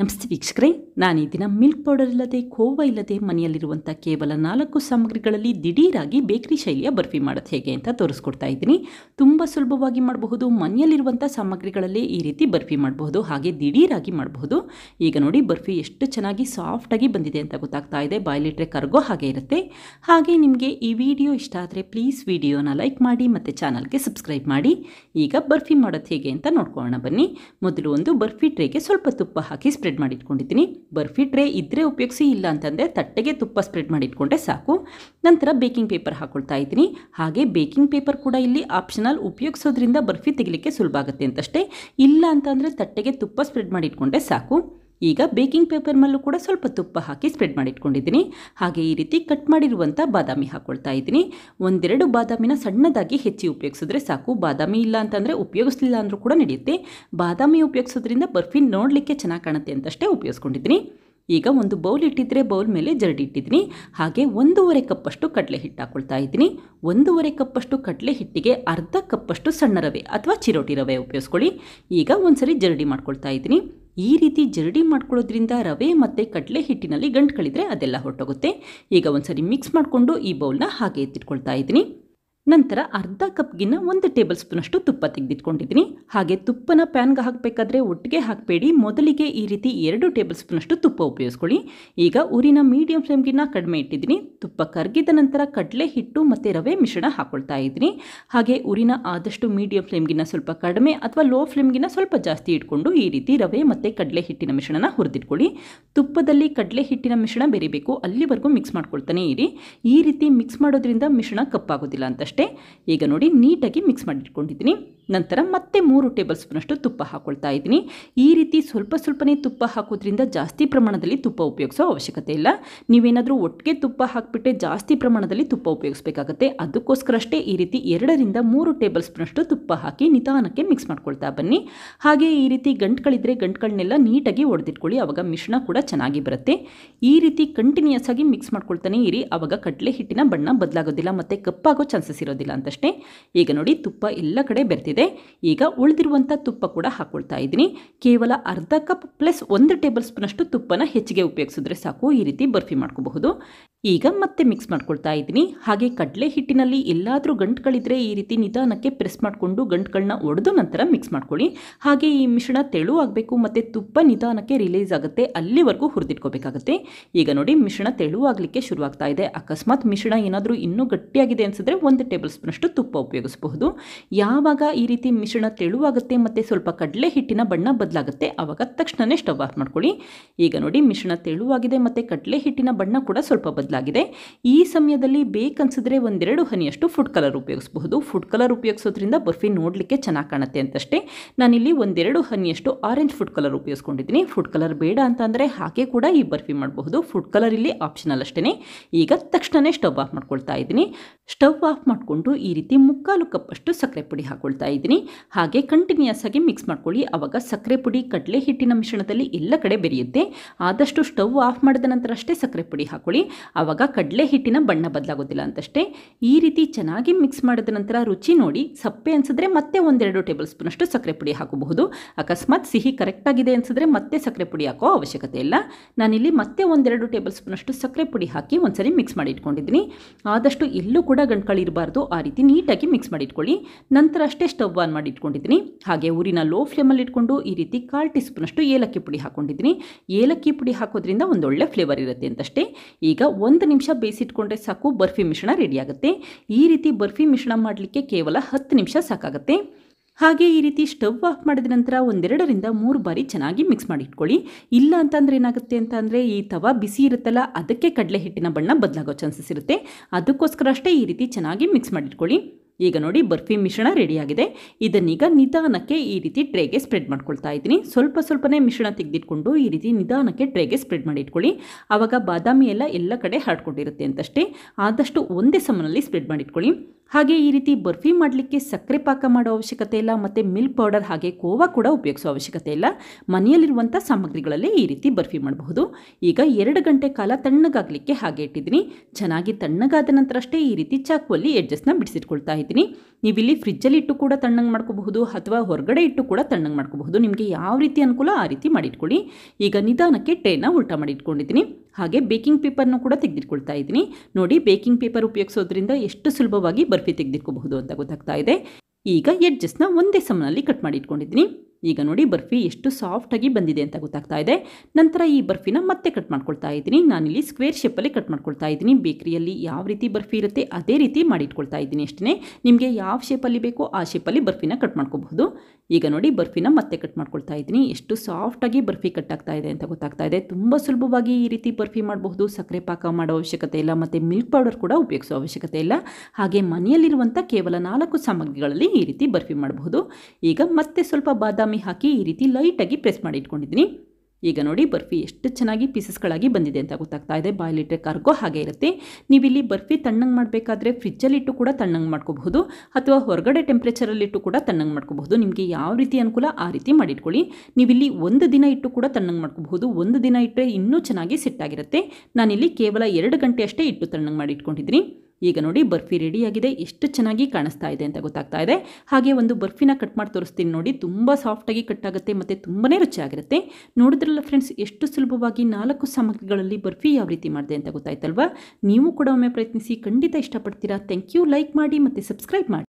ನಮಸ್ತೆ ವೀಕ್ಷಕರೇ ನಾನು ಈ ದಿನ ಮಿಲ್ಕ್ ಪೌಡರ್ ಇಲ್ಲದೆ ಕೋವ ಇಲ್ಲದೆ ಮನೆಯಲ್ಲಿರುವಂಥ ಕೇವಲ ನಾಲ್ಕು ಸಾಮಗ್ರಿಗಳಲ್ಲಿ ದಿಢೀರಾಗಿ ಬೇಕರಿ ಶೈಲಿಯ ಬರ್ಫಿ ಮಾಡೋದು ಹೇಗೆ ಅಂತ ತೋರಿಸ್ಕೊಡ್ತಾ ಇದ್ದೀನಿ ತುಂಬ ಸುಲಭವಾಗಿ ಮಾಡಬಹುದು ಮನೆಯಲ್ಲಿರುವಂಥ ಸಾಮಗ್ರಿಗಳಲ್ಲೇ ಈ ರೀತಿ ಬರ್ಫಿ ಮಾಡಬಹುದು ಹಾಗೆ ದಿಢೀರಾಗಿ ಮಾಡಬಹುದು ಈಗ ನೋಡಿ ಬರ್ಫಿ ಎಷ್ಟು ಚೆನ್ನಾಗಿ ಸಾಫ್ಟಾಗಿ ಬಂದಿದೆ ಅಂತ ಗೊತ್ತಾಗ್ತಾ ಇದೆ ಬಾಯ್ಲಿಟ್ರೆ ಕರ್ಗೋ ಹಾಗೆ ಇರುತ್ತೆ ಹಾಗೆ ನಿಮಗೆ ಈ ವಿಡಿಯೋ ಇಷ್ಟ ಆದರೆ ಪ್ಲೀಸ್ ವಿಡಿಯೋನ ಲೈಕ್ ಮಾಡಿ ಮತ್ತು ಚಾನಲ್ಗೆ ಸಬ್ಸ್ಕ್ರೈಬ್ ಮಾಡಿ ಈಗ ಬರ್ಫಿ ಮಾಡೋದು ಹೇಗೆ ಅಂತ ನೋಡ್ಕೊಳ್ಳೋಣ ಬನ್ನಿ ಮೊದಲು ಒಂದು ಬರ್ಫಿ ಟ್ರೇಗೆ ಸ್ವಲ್ಪ ತುಪ್ಪ ಹಾಕಿ ಸ್ಪ್ರೆಡ್ ಸ್ಪ್ರೆಡ್ ಮಾಡಿಟ್ಕೊಂಡಿದ್ದೀನಿ ಇಟ್ಕೊಂಡಿದ್ದೀನಿ ಬರ್ಫಿ ಟ್ರೇ ಇದ್ರೆ ಉಪಯೋಗಿಸಿ ಇಲ್ಲ ಅಂತಂದರೆ ತಟ್ಟೆಗೆ ತುಪ್ಪ ಸ್ಪ್ರೆಡ್ ಮಾಡಿ ಸಾಕು ನಂತರ ಬೇಕಿಂಗ್ ಪೇಪರ್ ಹಾಕೊಳ್ತಾ ಇದ್ದೀನಿ ಹಾಗೆ ಬೇಕಿಂಗ್ ಪೇಪರ್ ಕೂಡ ಇಲ್ಲಿ ಆಪ್ಷನಲ್ ಉಪಯೋಗಿಸೋದ್ರಿಂದ ಬರ್ಫಿ ತೆಗಿಲಿಕ್ಕೆ ಸುಲಭ ಆಗುತ್ತೆ ಅಂತಷ್ಟೇ ಇಲ್ಲ ಅಂತಂದರೆ ತಟ್ಟೆಗೆ ತುಪ್ಪ ಸ್ಪ್ರೆಡ್ ಮಾಡಿ ಸಾಕು ಈಗ ಬೇಕಿಂಗ್ ಪೇಪರ್ ಮಲ್ಲೂ ಕೂಡ ಸ್ವಲ್ಪ ತುಪ್ಪ ಹಾಕಿ ಸ್ಪ್ರೆಡ್ ಮಾಡಿಟ್ಕೊಂಡಿದ್ದೀನಿ ಹಾಗೆ ಈ ರೀತಿ ಕಟ್ ಮಾಡಿರುವಂಥ ಬಾದಾಮಿ ಹಾಕ್ಕೊಳ್ತಾ ಇದ್ದೀನಿ ಒಂದೆರಡು ಬಾದಾಮಿನ ಸಣ್ಣದಾಗಿ ಹೆಚ್ಚಿ ಉಪಯೋಗಿಸಿದ್ರೆ ಸಾಕು ಬಾದಾಮಿ ಇಲ್ಲ ಅಂತಂದರೆ ಉಪಯೋಗಿಸ್ಲಿಲ್ಲ ಅಂದರೂ ಕೂಡ ನಡೆಯುತ್ತೆ ಬಾದಾಮಿ ಉಪಯೋಗಿಸೋದ್ರಿಂದ ಬರ್ಫಿನ್ ನೋಡಲಿಕ್ಕೆ ಚೆನ್ನಾಗಿ ಕಾಣುತ್ತೆ ಅಂತಷ್ಟೇ ಉಪಯೋಗಿಸ್ಕೊಂಡಿದ್ದೀನಿ ಈಗ ಒಂದು ಬೌಲ್ ಇಟ್ಟಿದ್ರೆ ಬೌಲ್ ಮೇಲೆ ಜರಡಿ ಇಟ್ಟಿದ್ದೀನಿ ಹಾಗೆ ಒಂದೂವರೆ ಕಪ್ಪಷ್ಟು ಕಡಲೆ ಹಿಟ್ಟು ಹಾಕ್ಕೊಳ್ತಾ ಇದ್ದೀನಿ ಒಂದೂವರೆ ಕಪ್ಪಷ್ಟು ಕಡಲೆ ಹಿಟ್ಟಿಗೆ ಅರ್ಧ ಕಪ್ಪಷ್ಟು ಸಣ್ಣ ರವೆ ಅಥವಾ ಚಿರೋಟಿ ರವೆ ಉಪಯೋಗಿಸ್ಕೊಳ್ಳಿ ಈಗ ಒಂದ್ಸರಿ ಜರಡಿ ಮಾಡ್ಕೊಳ್ತಾ ಇದ್ದೀನಿ ಈ ರೀತಿ ಜರಡಿ ಮಾಡ್ಕೊಳ್ಳೋದ್ರಿಂದ ರವೆ ಮತ್ತು ಕಡಲೆ ಹಿಟ್ಟಿನಲ್ಲಿ ಗಂಟು ಕಳಿದ್ರೆ ಅದೆಲ್ಲ ಹೊರಟೋಗುತ್ತೆ ಈಗ ಒಂದ್ಸರಿ ಮಿಕ್ಸ್ ಮಾಡಿಕೊಂಡು ಈ ಬೌಲ್ನ ಹಾಗೆ ಎತ್ತಿಟ್ಕೊಳ್ತಾ ಇದ್ದೀನಿ ನಂತರ ಅರ್ಧ ಗಿನ್ನ ಒಂದು ಟೇಬಲ್ ಸ್ಪೂನಷ್ಟು ತುಪ್ಪ ತೆಗೆದಿಟ್ಕೊಂಡಿದ್ದೀನಿ ಹಾಗೆ ತುಪ್ಪನ ಪ್ಯಾನ್ಗೆ ಹಾಕಬೇಕಾದ್ರೆ ಒಟ್ಟಿಗೆ ಹಾಕಬೇಡಿ ಮೊದಲಿಗೆ ಈ ರೀತಿ ಎರಡು ಟೇಬಲ್ ಸ್ಪೂನಷ್ಟು ತುಪ್ಪ ಉಪಯೋಗಿಸ್ಕೊಳ್ಳಿ ಈಗ ಊರಿನ ಮೀಡಿಯಂ ಫ್ಲೇಮ್ಗಿನ್ನ ಕಡಿಮೆ ಇಟ್ಟಿದ್ದೀನಿ ತುಪ್ಪ ಕರಗಿದ ನಂತರ ಕಡಲೆ ಹಿಟ್ಟು ಮತ್ತು ರವೆ ಮಿಶ್ರಣ ಹಾಕೊಳ್ತಾ ಇದ್ದೀನಿ ಹಾಗೆ ಊರಿನ ಆದಷ್ಟು ಮೀಡಿಯಂ ಫ್ಲೇಮ್ಗಿನ್ನ ಸ್ವಲ್ಪ ಕಡಿಮೆ ಅಥವಾ ಲೋ ಫ್ಲೇಮ್ಗಿನ್ನ ಸ್ವಲ್ಪ ಜಾಸ್ತಿ ಇಟ್ಕೊಂಡು ಈ ರೀತಿ ರವೆ ಮತ್ತು ಕಡಲೆ ಹಿಟ್ಟಿನ ಮಿಶ್ರಣ ಹುರಿದಿಟ್ಕೊಳ್ಳಿ ತುಪ್ಪದಲ್ಲಿ ಕಡಲೆ ಹಿಟ್ಟಿನ ಮಿಶ್ರಣ ಬೆರಿಬೇಕು ಅಲ್ಲಿವರೆಗೂ ಮಿಕ್ಸ್ ಮಾಡ್ಕೊಳ್ತಾನೆ ಇರಿ ಈ ರೀತಿ ಮಿಕ್ಸ್ ಮಾಡೋದ್ರಿಂದ ಮಿಶ್ರಣ ಕಪ್ಪಾಗೋದಿಲ್ಲ ಅಂತ ಈಗ ನೋಡಿ ನೀಟಾಗಿ ಮಿಕ್ಸ್ ಮಾಡಿಟ್ಕೊಂಡಿದ್ದೀನಿ ನಂತರ ಮತ್ತೆ ಮೂರು ಟೇಬಲ್ ಸ್ಪೂನಷ್ಟು ತುಪ್ಪ ಹಾಕ್ಕೊಳ್ತಾ ಇದ್ದೀನಿ ಈ ರೀತಿ ಸ್ವಲ್ಪ ಸ್ವಲ್ಪನೇ ತುಪ್ಪ ಹಾಕೋದ್ರಿಂದ ಜಾಸ್ತಿ ಪ್ರಮಾಣದಲ್ಲಿ ತುಪ್ಪ ಉಪಯೋಗಿಸೋ ಅವಶ್ಯಕತೆ ಇಲ್ಲ ನೀವೇನಾದರೂ ಒಟ್ಟಿಗೆ ತುಪ್ಪ ಹಾಕಿಬಿಟ್ಟೆ ಜಾಸ್ತಿ ಪ್ರಮಾಣದಲ್ಲಿ ತುಪ್ಪ ಅದಕ್ಕೋಸ್ಕರ ಅದಕ್ಕೋಸ್ಕರಷ್ಟೇ ಈ ರೀತಿ ಎರಡರಿಂದ ಮೂರು ಟೇಬಲ್ ಸ್ಪೂನಷ್ಟು ತುಪ್ಪ ಹಾಕಿ ನಿಧಾನಕ್ಕೆ ಮಿಕ್ಸ್ ಮಾಡ್ಕೊಳ್ತಾ ಬನ್ನಿ ಹಾಗೆ ಈ ರೀತಿ ಗಂಟುಗಳಿದ್ರೆ ಗಂಟುಗಳನ್ನೆಲ್ಲ ನೀಟಾಗಿ ಒಡೆದಿಟ್ಕೊಳ್ಳಿ ಆವಾಗ ಮಿಶ್ರಣ ಕೂಡ ಚೆನ್ನಾಗಿ ಬರುತ್ತೆ ಈ ರೀತಿ ಕಂಟಿನ್ಯೂಸ್ ಆಗಿ ಮಿಕ್ಸ್ ಮಾಡ್ಕೊಳ್ತಾನೆ ಇರಿ ಅವಾಗ ಕಡಲೆ ಹಿಟ್ಟಿನ ಬಣ್ಣ ಬದಲಾಗೋದಿಲ್ಲ ಮತ್ತು ಕಪ್ಪಾಗೋ ಚಾನ್ಸಸ್ ಇರುತ್ತೆ ಬೆರೆತಿರೋದಿಲ್ಲ ಅಂತಷ್ಟೇ ಈಗ ನೋಡಿ ತುಪ್ಪ ಎಲ್ಲ ಕಡೆ ಬೆರ್ತಿದೆ ಈಗ ಉಳಿದಿರುವಂಥ ತುಪ್ಪ ಕೂಡ ಹಾಕ್ಕೊಳ್ತಾ ಇದ್ದೀನಿ ಕೇವಲ ಅರ್ಧ ಕಪ್ ಪ್ಲಸ್ ಒಂದು ಟೇಬಲ್ ಸ್ಪೂನಷ್ಟು ತುಪ್ಪನ ಹೆಚ್ಚಿಗೆ ಉಪಯೋಗಿಸಿದ್ರೆ ಸಾಕು ಈ ರೀತಿ ಬರ್ಫಿ ಮಾಡ್ಕೋಬಹುದು ಈಗ ಮತ್ತೆ ಮಿಕ್ಸ್ ಮಾಡ್ಕೊಳ್ತಾ ಇದ್ದೀನಿ ಹಾಗೆ ಕಡಲೆ ಹಿಟ್ಟಿನಲ್ಲಿ ಎಲ್ಲಾದರೂ ಗಂಟುಗಳಿದ್ರೆ ಈ ರೀತಿ ನಿಧಾನಕ್ಕೆ ಪ್ರೆಸ್ ಮಾಡಿಕೊಂಡು ಗಂಟುಗಳನ್ನ ಒಡೆದು ನಂತರ ಮಿಕ್ಸ್ ಮಾಡ್ಕೊಳ್ಳಿ ಹಾಗೆ ಈ ಮಿಶ್ರಣ ತೆಳು ಆಗಬೇಕು ಮತ್ತು ತುಪ್ಪ ನಿಧಾನಕ್ಕೆ ರಿಲೀಸ್ ಆಗುತ್ತೆ ಅಲ್ಲಿವರೆಗೂ ಹುರಿದಿಟ್ಕೋಬೇಕಾಗುತ್ತೆ ಈಗ ನೋಡಿ ಮಿಶ್ರಣ ತೆಳು ಆಗಲಿಕ್ಕೆ ಶುರುವಾಗ್ತಾ ಇದೆ ಅಕಸ್ಮಾತ್ ಮಿಶ್ರಣ ಏನಾದರೂ ಇನ್ನೂ ಗಟ್ಟಿಯಾಗಿದೆ ಅನಿಸಿದ್ರೆ ಒಂದು ಟೇಬಲ್ ಸ್ಪೂನಷ್ಟು ತುಪ್ಪ ಉಪಯೋಗಿಸಬಹುದು ಯಾವಾಗ ಈ ರೀತಿ ಮಿಶ್ರಣ ತೆಳುವಾಗುತ್ತೆ ಮತ್ತು ಸ್ವಲ್ಪ ಕಡಲೆ ಹಿಟ್ಟಿನ ಬಣ್ಣ ಬದಲಾಗುತ್ತೆ ಆವಾಗ ತಕ್ಷಣವೇ ಸ್ಟವ್ ಆಫ್ ಮಾಡ್ಕೊಳ್ಳಿ ಈಗ ನೋಡಿ ಮಿಶ್ರಣ ತೆಳುವಾಗಿದೆ ಮತ್ತು ಕಡಲೆ ಹಿಟ್ಟಿನ ಬಣ್ಣ ಕೂಡ ಸ್ವಲ್ಪ ಬದಲಾಗಿದೆ ಈ ಸಮಯದಲ್ಲಿ ಬೇಕನ್ಸಿದ್ರೆ ಒಂದೆರಡು ಹನಿಯಷ್ಟು ಫುಡ್ ಕಲರ್ ಉಪಯೋಗಿಸಬಹುದು ಫುಡ್ ಕಲರ್ ಉಪಯೋಗಿಸೋದ್ರಿಂದ ಬರ್ಫಿ ನೋಡಲಿಕ್ಕೆ ಚೆನ್ನಾಗಿ ಕಾಣುತ್ತೆ ಅಂತಷ್ಟೇ ನಾನಿಲ್ಲಿ ಒಂದೆರಡು ಹನಿಯಷ್ಟು ಆರೆಂಜ್ ಫುಡ್ ಕಲರ್ ಉಪಯೋಗಿಸ್ಕೊಂಡಿದ್ದೀನಿ ಫುಡ್ ಕಲರ್ ಬೇಡ ಅಂತ ಅಂದರೆ ಹಾಗೆ ಕೂಡ ಈ ಬರ್ಫಿ ಮಾಡಬಹುದು ಫುಡ್ ಕಲರ್ ಇಲ್ಲಿ ಆಪ್ಷನಲ್ ಅಷ್ಟೇ ಈಗ ತಕ್ಷಣವೇ ಸ್ಟವ್ ಆಫ್ ಮಾಡ್ಕೊಳ್ತಾ ಇದ್ದೀನಿ ಸ್ಟವ್ ಆಫ್ ಮಾಡಿಕೊಂಡು ಈ ರೀತಿ ಮುಕ್ಕಾಲು ಕಪ್ಪಷ್ಟು ಸಕ್ಕರೆ ಪುಡಿ ಹಾಕೊಳ್ತಾ ಇದ್ದೀನಿ ಹಾಗೆ ಕಂಟಿನ್ಯೂಸ್ ಆಗಿ ಮಿಕ್ಸ್ ಮಾಡ್ಕೊಳ್ಳಿ ಆವಾಗ ಸಕ್ಕರೆ ಪುಡಿ ಕಡಲೆ ಹಿಟ್ಟಿನ ಮಿಶ್ರಣದಲ್ಲಿ ಎಲ್ಲ ಕಡೆ ಬೆರೆಯುತ್ತೆ ಆದಷ್ಟು ಸ್ಟವ್ ಆಫ್ ಮಾಡಿದ ನಂತರ ಅಷ್ಟೇ ಸಕ್ಕರೆ ಪುಡಿ ಹಾಕೊಳ್ಳಿ ಆವಾಗ ಕಡಲೆ ಹಿಟ್ಟಿನ ಬಣ್ಣ ಬದಲಾಗೋದಿಲ್ಲ ಅಂತಷ್ಟೇ ಈ ರೀತಿ ಚೆನ್ನಾಗಿ ಮಿಕ್ಸ್ ಮಾಡಿದ ನಂತರ ರುಚಿ ನೋಡಿ ಸಪ್ಪೆ ಅನಿಸಿದ್ರೆ ಮತ್ತೆ ಒಂದೆರಡು ಟೇಬಲ್ ಸ್ಪೂನಷ್ಟು ಸಕ್ಕರೆ ಪುಡಿ ಹಾಕಬಹುದು ಅಕಸ್ಮಾತ್ ಸಿಹಿ ಕರೆಕ್ಟಾಗಿದೆ ಅನಿಸಿದ್ರೆ ಮತ್ತೆ ಸಕ್ಕರೆ ಪುಡಿ ಹಾಕೋ ಅವಶ್ಯಕತೆ ಇಲ್ಲ ನಾನಿಲ್ಲಿ ಮತ್ತೆ ಒಂದೆರಡು ಟೇಬಲ್ ಸ್ಪೂನಷ್ಟು ಸಕ್ಕರೆ ಪುಡಿ ಹಾಕಿ ಒಂದ್ಸರಿ ಮಿಕ್ಸ್ ಮಾಡಿ ಇಟ್ಕೊಂಡಿದ್ದೀನಿ ಆದಷ್ಟು ಎಲ್ಲೂ ಕೂಡ ಇರಬಾರ್ದು ಆ ರೀತಿ ನೀಟಾಗಿ ಮಿಕ್ಸ್ ಮಾಡಿ ಇಟ್ಕೊಳ್ಳಿ ನಂತರ ಅಷ್ಟೇ ಸ್ಟವ್ ಆನ್ ಮಾಡಿ ಇಟ್ಕೊಂಡಿದ್ದೀನಿ ಹಾಗೆ ಊರಿನ ಲೋ ಫ್ಲೇಮಲ್ಲಿ ಇಟ್ಕೊಂಡು ಈ ರೀತಿ ಕಾಲ್ ಟೀ ಸ್ಪೂನಷ್ಟು ಏಲಕ್ಕಿ ಪುಡಿ ಹಾಕೊಂಡಿದ್ದೀನಿ ಏಲಕ್ಕಿ ಪುಡಿ ಹಾಕೋದ್ರಿಂದ ಒಂದೊಳ್ಳೆ ಫ್ಲೇವರ್ ಇರುತ್ತೆ ಅಂತಷ್ಟೇ ಈಗ ಒಂದು ನಿಮಿಷ ಬೇಯಿಸಿಟ್ಕೊಂಡ್ರೆ ಸಾಕು ಬರ್ಫಿ ಮಿಶ್ರಣ ರೆಡಿಯಾಗುತ್ತೆ ಈ ರೀತಿ ಬರ್ಫಿ ಮಿಶ್ರಣ ಮಾಡಲಿಕ್ಕೆ ಕೇವಲ ಹತ್ತು ನಿಮಿಷ ಸಾಕಾಗುತ್ತೆ ಹಾಗೆ ಈ ರೀತಿ ಸ್ಟವ್ ಆಫ್ ಮಾಡಿದ ನಂತರ ಒಂದೆರಡರಿಂದ ಮೂರು ಬಾರಿ ಚೆನ್ನಾಗಿ ಮಿಕ್ಸ್ ಮಾಡಿ ಇಟ್ಕೊಳ್ಳಿ ಇಲ್ಲ ಅಂತಂದರೆ ಏನಾಗುತ್ತೆ ಅಂತಂದರೆ ಈ ತವ ಬಿಸಿ ಇರುತ್ತಲ್ಲ ಅದಕ್ಕೆ ಕಡಲೆ ಹಿಟ್ಟಿನ ಬಣ್ಣ ಬದಲಾಗೋ ಚಾನ್ಸಸ್ ಇರುತ್ತೆ ಅದಕ್ಕೋಸ್ಕರ ಅಷ್ಟೇ ಈ ರೀತಿ ಚೆನ್ನಾಗಿ ಮಿಕ್ಸ್ ಮಾಡಿಟ್ಕೊಳ್ಳಿ ಈಗ ನೋಡಿ ಬರ್ಫಿ ಮಿಶ್ರಣ ರೆಡಿಯಾಗಿದೆ ಇದನ್ನೀಗ ನಿಧಾನಕ್ಕೆ ಈ ರೀತಿ ಟ್ರೇಗೆ ಸ್ಪ್ರೆಡ್ ಮಾಡ್ಕೊಳ್ತಾ ಇದ್ದೀನಿ ಸ್ವಲ್ಪ ಸ್ವಲ್ಪನೇ ಮಿಶ್ರಣ ತೆಗೆದಿಟ್ಕೊಂಡು ಈ ರೀತಿ ನಿಧಾನಕ್ಕೆ ಟ್ರೇಗೆ ಸ್ಪ್ರೆಡ್ ಮಾಡಿ ಇಟ್ಕೊಳ್ಳಿ ಆವಾಗ ಬಾದಾಮಿ ಎಲ್ಲ ಎಲ್ಲ ಕಡೆ ಹಾಡ್ಕೊಂಡಿರುತ್ತೆ ಅಂತಷ್ಟೇ ಆದಷ್ಟು ಒಂದೇ ಸಮನಲ್ಲಿ ಸ್ಪ್ರೆಡ್ ಮಾಡಿಟ್ಕೊಳ್ಳಿ ಹಾಗೆ ಈ ರೀತಿ ಬರ್ಫಿ ಮಾಡಲಿಕ್ಕೆ ಸಕ್ಕರೆ ಪಾಕ ಮಾಡೋ ಅವಶ್ಯಕತೆ ಇಲ್ಲ ಮತ್ತು ಮಿಲ್ಕ್ ಪೌಡರ್ ಹಾಗೆ ಕೋವಾ ಕೂಡ ಉಪಯೋಗಿಸೋ ಅವಶ್ಯಕತೆ ಇಲ್ಲ ಮನೆಯಲ್ಲಿರುವಂಥ ಸಾಮಗ್ರಿಗಳಲ್ಲಿ ಈ ರೀತಿ ಬರ್ಫಿ ಮಾಡಬಹುದು ಈಗ ಎರಡು ಗಂಟೆ ಕಾಲ ತಣ್ಣಗಾಗಲಿಕ್ಕೆ ಹಾಗೆ ಇಟ್ಟಿದ್ದೀನಿ ಚೆನ್ನಾಗಿ ತಣ್ಣಗಾದ ನಂತರ ಅಷ್ಟೇ ಈ ರೀತಿ ಚಾಕುವಲ್ಲಿ ಎಡ್ಜಸ್ಟ್ನ ಬಿಡಿಸಿಟ್ಕೊಳ್ತಾ ಇದ್ದೀನಿ ಇದ್ದೀನಿ ನೀವು ಇಲ್ಲಿ ಫ್ರಿಜ್ಜಲ್ಲಿ ಇಟ್ಟು ಕೂಡ ತಣ್ಣಂಗ್ ಮಾಡ್ಕೋಬಹುದು ಅಥವಾ ಹೊರಗಡೆ ಇಟ್ಟು ಕೂಡ ತಣ್ಣಗೆ ಮಾಡ್ಕೋಬಹುದು ನಿಮಗೆ ಯಾವ ರೀತಿ ಅನುಕೂಲ ಆ ರೀತಿ ಮಾಡಿಟ್ಕೊಳ್ಳಿ ಈಗ ನಿಧಾನಕ್ಕೆ ಟೇನ ಉಲ್ಟಾ ಮಾಡಿಟ್ಕೊಂಡಿದ್ದೀನಿ ಹಾಗೆ ಬೇಕಿಂಗ್ ಪೇಪರ್ನ ಕೂಡ ತೆಗೆದಿಟ್ಕೊಳ್ತಾ ಇದ್ದೀನಿ ನೋಡಿ ಬೇಕಿಂಗ್ ಪೇಪರ್ ಉಪಯೋಗಿಸೋದ್ರಿಂದ ಎಷ್ಟು ಸುಲಭವಾಗಿ ಬರ್ಫಿ ತೆಗೆದಿಟ್ಕೋಬಹುದು ಅಂತ ಗೊತ್ತಾಗ್ತಾ ಇದೆ ಈಗ ಎಡ್ಜಸ್ನ ಒಂದೇ ಸಮನಲ್ಲಿ ಕಟ್ ಮಾಡಿ ಇಟ್ಕೊಂಡಿದ್ದೀನಿ ಈಗ ನೋಡಿ ಬರ್ಫಿ ಎಷ್ಟು ಸಾಫ್ಟಾಗಿ ಬಂದಿದೆ ಅಂತ ಗೊತ್ತಾಗ್ತಾ ಇದೆ ನಂತರ ಈ ಬರ್ಫಿನ ಮತ್ತೆ ಕಟ್ ಮಾಡ್ಕೊಳ್ತಾ ಇದ್ದೀನಿ ನಾನಿಲ್ಲಿ ಸ್ಕ್ವೇರ್ ಶೇಪಲ್ಲಿ ಕಟ್ ಮಾಡ್ಕೊಳ್ತಾ ಇದ್ದೀನಿ ಬೇಕ್ರಿಯಲ್ಲಿ ಯಾವ ರೀತಿ ಬರ್ಫಿ ಇರುತ್ತೆ ಅದೇ ರೀತಿ ಮಾಡಿಟ್ಕೊಳ್ತಾ ಇದ್ದೀನಿ ಅಷ್ಟೇ ನಿಮಗೆ ಯಾವ ಶೇಪಲ್ಲಿ ಬೇಕೋ ಆ ಶೇಪಲ್ಲಿ ಬರ್ಫಿನ ಕಟ್ ಮಾಡ್ಕೋಬಹುದು ಈಗ ನೋಡಿ ಬರ್ಫಿನ ಮತ್ತೆ ಕಟ್ ಮಾಡ್ಕೊಳ್ತಾ ಇದ್ದೀನಿ ಎಷ್ಟು ಸಾಫ್ಟಾಗಿ ಬರ್ಫಿ ಕಟ್ ಆಗ್ತಾ ಇದೆ ಅಂತ ಗೊತ್ತಾಗ್ತಾ ಇದೆ ತುಂಬ ಸುಲಭವಾಗಿ ಈ ರೀತಿ ಬರ್ಫಿ ಮಾಡಬಹುದು ಸಕ್ಕರೆ ಪಾಕ ಮಾಡೋ ಅವಶ್ಯಕತೆ ಇಲ್ಲ ಮತ್ತು ಮಿಲ್ಕ್ ಪೌಡರ್ ಕೂಡ ಉಪಯೋಗಿಸೋ ಅವಶ್ಯಕತೆ ಇಲ್ಲ ಹಾಗೆ ಮನೆಯಲ್ಲಿರುವಂಥ ಕೇವಲ ನಾಲ್ಕು ಸಾಮಗ್ರಿಗಳಲ್ಲಿ ಈ ರೀತಿ ಬರ್ಫಿ ಮಾಡಬಹುದು ಈಗ ಮತ್ತೆ ಸ್ವಲ್ಪ ಬಾದಾಮಿ ಬಾದಾಮಿ ಹಾಕಿ ಈ ರೀತಿ ಲೈಟಾಗಿ ಪ್ರೆಸ್ ಮಾಡಿ ಇಟ್ಕೊಂಡಿದ್ದೀನಿ ಈಗ ನೋಡಿ ಬರ್ಫಿ ಎಷ್ಟು ಚೆನ್ನಾಗಿ ಪೀಸಸ್ಗಳಾಗಿ ಬಂದಿದೆ ಅಂತ ಗೊತ್ತಾಗ್ತಾ ಇದೆ ಬಾಯ್ಲಿಟ್ರೆ ಕರ್ಗೋ ಹಾಗೆ ಇರುತ್ತೆ ನೀವಿಲ್ಲಿ ಬರ್ಫಿ ತಣ್ಣಂಗೆ ಮಾಡಬೇಕಾದ್ರೆ ಫ್ರಿಜ್ಜಲ್ಲಿಟ್ಟು ಕೂಡ ತಣ್ಣಂಗೆ ಮಾಡ್ಕೋಬಹುದು ಅಥವಾ ಹೊರಗಡೆ ಟೆಂಪ್ರೇಚರಲ್ಲಿಟ್ಟು ಕೂಡ ತಣ್ಣಂಗೆ ಮಾಡ್ಕೋಬಹುದು ನಿಮಗೆ ಯಾವ ರೀತಿ ಅನುಕೂಲ ಆ ರೀತಿ ಮಾಡಿಟ್ಕೊಳ್ಳಿ ನೀವಿಲ್ಲಿ ಒಂದು ದಿನ ಇಟ್ಟು ಕೂಡ ತಣ್ಣಂಗೆ ಮಾಡ್ಕೋಬಹುದು ಒಂದು ದಿನ ಇಟ್ಟರೆ ಇನ್ನೂ ಚೆನ್ನಾಗಿ ಸೆಟ್ ಆಗಿರುತ್ತೆ ನಾನಿಲ್ಲಿ ಕೇವಲ ಎರಡು ಗಂಟೆ ಅಷ್ಟೇ ಇಟ್ಟು ತಣ್ಣಗೆ ಮಾಡಿಟ್ಕೊಂಡಿದ್ದೀನಿ ಈಗ ನೋಡಿ ಬರ್ಫಿ ರೆಡಿಯಾಗಿದೆ ಎಷ್ಟು ಚೆನ್ನಾಗಿ ಕಾಣಿಸ್ತಾ ಇದೆ ಅಂತ ಗೊತ್ತಾಗ್ತಾ ಇದೆ ಹಾಗೆ ಒಂದು ಬರ್ಫಿನ ಕಟ್ ಮಾಡಿ ತೋರಿಸ್ತೀನಿ ನೋಡಿ ತುಂಬ ಸಾಫ್ಟಾಗಿ ಕಟ್ ಆಗುತ್ತೆ ಮತ್ತು ತುಂಬನೇ ರುಚಿಯಾಗಿರುತ್ತೆ ನೋಡಿದ್ರಲ್ಲ ಫ್ರೆಂಡ್ಸ್ ಎಷ್ಟು ಸುಲಭವಾಗಿ ನಾಲ್ಕು ಸಾಮಗ್ರಿಗಳಲ್ಲಿ ಬರ್ಫಿ ಯಾವ ರೀತಿ ಮಾಡಿದೆ ಅಂತ ಗೊತ್ತಾಯ್ತಲ್ವಾ ನೀವು ಕೂಡ ಒಮ್ಮೆ ಪ್ರಯತ್ನಿಸಿ ಖಂಡಿತ ಇಷ್ಟಪಡ್ತೀರಾ ಥ್ಯಾಂಕ್ ಯು ಲೈಕ್ ಮಾಡಿ ಮತ್ತು ಸಬ್ಸ್ಕ್ರೈಬ್ ಮಾಡಿ